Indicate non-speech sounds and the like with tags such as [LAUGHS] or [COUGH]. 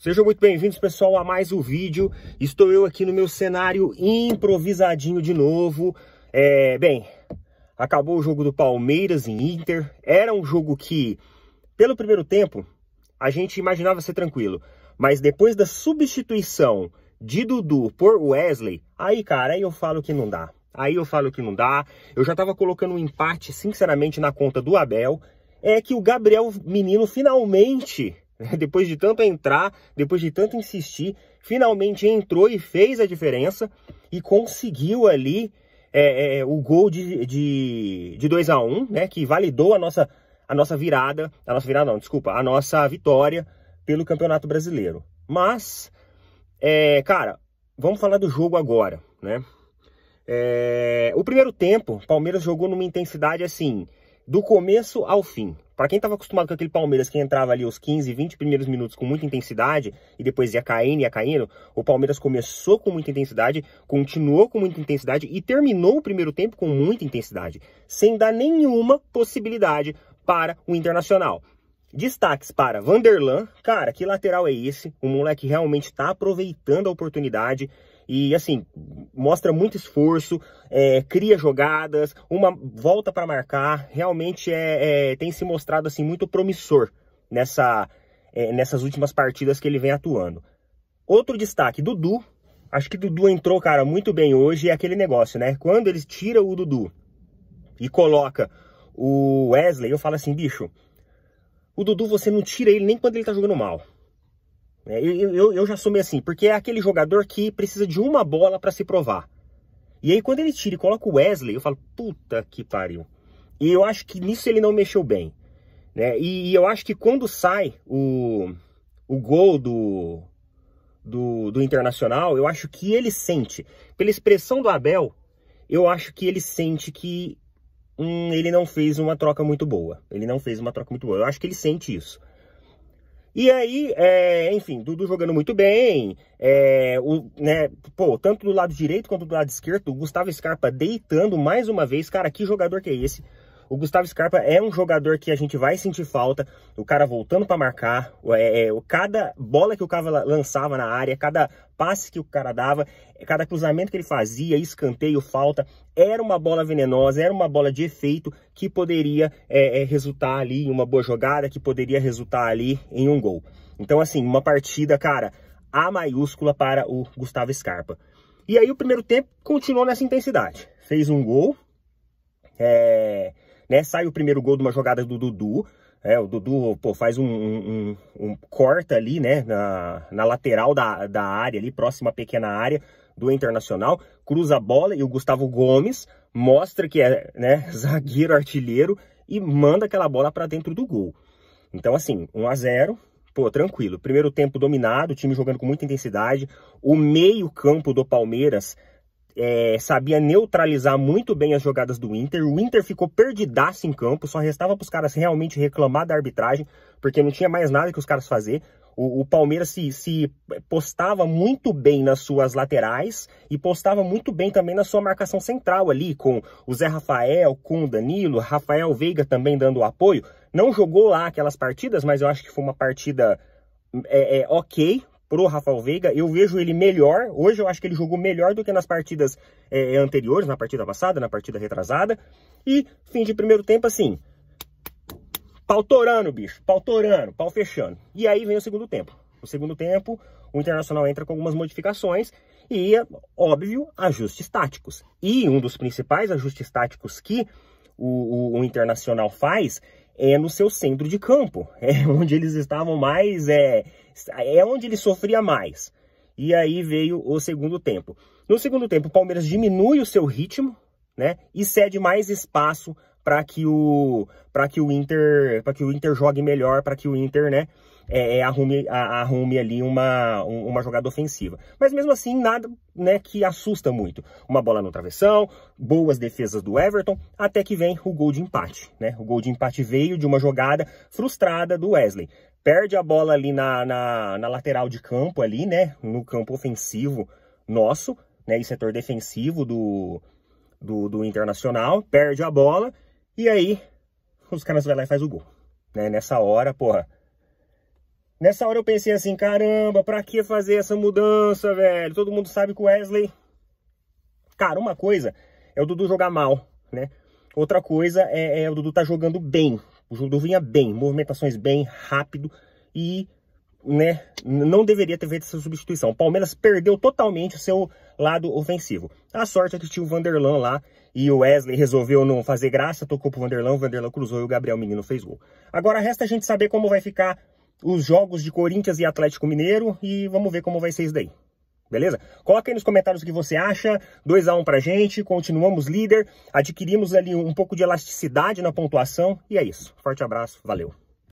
Sejam muito bem-vindos, pessoal, a mais um vídeo. Estou eu aqui no meu cenário improvisadinho de novo. É, bem, acabou o jogo do Palmeiras em Inter. Era um jogo que, pelo primeiro tempo, a gente imaginava ser tranquilo. Mas depois da substituição de Dudu por Wesley, aí, cara, aí eu falo que não dá. Aí eu falo que não dá. Eu já estava colocando um empate, sinceramente, na conta do Abel. É que o Gabriel Menino finalmente [LAUGHS] Depois de tanto entrar, depois de tanto insistir, finalmente entrou e fez a diferença e conseguiu ali é, é, é o gol de, de, de 2 a 1 um, né? Que validou a nossa, a nossa virada, a nossa virada não, desculpa, a nossa vitória pelo Campeonato Brasileiro. Mas, é, cara, vamos falar do jogo agora, né? É, o primeiro tempo, Palmeiras jogou numa intensidade assim, do começo ao fim. Para quem estava acostumado com aquele Palmeiras que entrava ali os 15, 20 primeiros minutos com muita intensidade e depois ia caindo, e ia caindo, o Palmeiras começou com muita intensidade, continuou com muita intensidade e terminou o primeiro tempo com muita intensidade, sem dar nenhuma possibilidade para o Internacional. Destaques para Vanderlan, cara, que lateral é esse? O moleque realmente está aproveitando a oportunidade. E assim, mostra muito esforço, é, cria jogadas, uma volta para marcar. Realmente é, é, tem se mostrado assim muito promissor nessa, é, nessas últimas partidas que ele vem atuando. Outro destaque, Dudu. Acho que Dudu entrou, cara, muito bem hoje. É aquele negócio, né? Quando eles tira o Dudu e coloca o Wesley, eu falo assim, bicho, o Dudu você não tira ele nem quando ele tá jogando mal. É, eu, eu, eu já assumi assim, porque é aquele jogador que precisa de uma bola para se provar. E aí quando ele tira e coloca o Wesley, eu falo, puta que pariu. E eu acho que nisso ele não mexeu bem. Né? E, e eu acho que quando sai o, o gol do, do, do Internacional, eu acho que ele sente, pela expressão do Abel, eu acho que ele sente que hum, ele não fez uma troca muito boa. Ele não fez uma troca muito boa. Eu acho que ele sente isso. E aí, é, enfim, Dudu jogando muito bem, é, o, né, pô, tanto do lado direito quanto do lado esquerdo, o Gustavo Scarpa deitando mais uma vez. Cara, que jogador que é esse? O Gustavo Scarpa é um jogador que a gente vai sentir falta, o cara voltando para marcar, é, é, cada bola que o cara lançava na área, cada passe que o cara dava, é, cada cruzamento que ele fazia, escanteio, falta, era uma bola venenosa, era uma bola de efeito que poderia é, é, resultar ali em uma boa jogada, que poderia resultar ali em um gol. Então, assim, uma partida, cara, A maiúscula para o Gustavo Scarpa. E aí o primeiro tempo continuou nessa intensidade. Fez um gol, é, né? Sai o primeiro gol de uma jogada do Dudu, é, o Dudu pô, faz um, um, um, um, corta ali, né, na, na lateral da, da área, ali, próxima à pequena área do Internacional, cruza a bola e o Gustavo Gomes mostra que é né, [LAUGHS] zagueiro artilheiro e manda aquela bola para dentro do gol. Então, assim, 1 a 0 pô, tranquilo. Primeiro tempo dominado, o time jogando com muita intensidade. O meio-campo do Palmeiras é, sabia neutralizar muito bem as jogadas do Inter. O Inter ficou perdidaço em campo, só restava para os caras realmente reclamar da arbitragem, porque não tinha mais nada que os caras fazer. O, o Palmeiras se, se, postava muito bem nas suas laterais e postava muito bem também na sua marcação central ali, com o Zé Rafael, com o Danilo, Rafael Veiga também dando apoio. Não jogou lá aquelas partidas, mas eu acho que foi uma partida é, é, ok pro Rafael Veiga. Eu vejo ele melhor. Hoje eu acho que ele jogou melhor do que nas partidas é, anteriores, na partida passada, na partida retrasada. E fim de primeiro tempo, assim. Pau torando, bicho. Pau torando, pau fechando. E aí vem o segundo tempo. O segundo tempo, o Internacional entra com algumas modificações e, óbvio, ajustes táticos. E um dos principais ajustes táticos que o, o, o Internacional faz é no seu centro de campo, [LAUGHS] é onde eles estavam mais, é, é onde ele sofria mais. E aí veio o segundo tempo. No segundo tempo, o Palmeiras diminui o seu ritmo, né, e cede mais espaço para que o para que o Inter para que o Inter jogue melhor, para que o Inter, né, é, é, arrume, a, arrume ali uma, uma jogada ofensiva. Mas mesmo assim, nada né, que assusta muito. Uma bola no travessão, boas defesas do Everton, até que vem o gol de empate. Né? O gol de empate veio de uma jogada frustrada do Wesley. Perde a bola ali na, na, na lateral de campo, ali, né? No campo ofensivo nosso, né? E setor defensivo do, do, do Internacional. Perde a bola e aí, os caras vão lá e faz o gol. Né? Nessa hora, porra. Nessa hora eu pensei assim, caramba, pra que fazer essa mudança, velho? Todo mundo sabe que o Wesley... Cara, uma coisa é o Dudu jogar mal, né? Outra coisa é, é o Dudu tá jogando bem. O Dudu vinha bem, movimentações bem, rápido e né, não deveria ter feito essa substituição. O Palmeiras perdeu totalmente o seu, lado ofensivo. A sorte é que tinha o Vanderlan lá e o Wesley resolveu não fazer graça, tocou pro Vanderlan, o Vanderlan cruzou e o Gabriel Menino fez gol. Agora resta a gente saber como vai ficar os jogos de Corinthians e Atlético Mineiro e vamos ver como vai ser isso daí. Beleza? Coloca aí nos comentários o que você acha. 2x1 um pra gente, continuamos líder, adquirimos ali um pouco de elasticidade na pontuação e é isso. Forte abraço, valeu!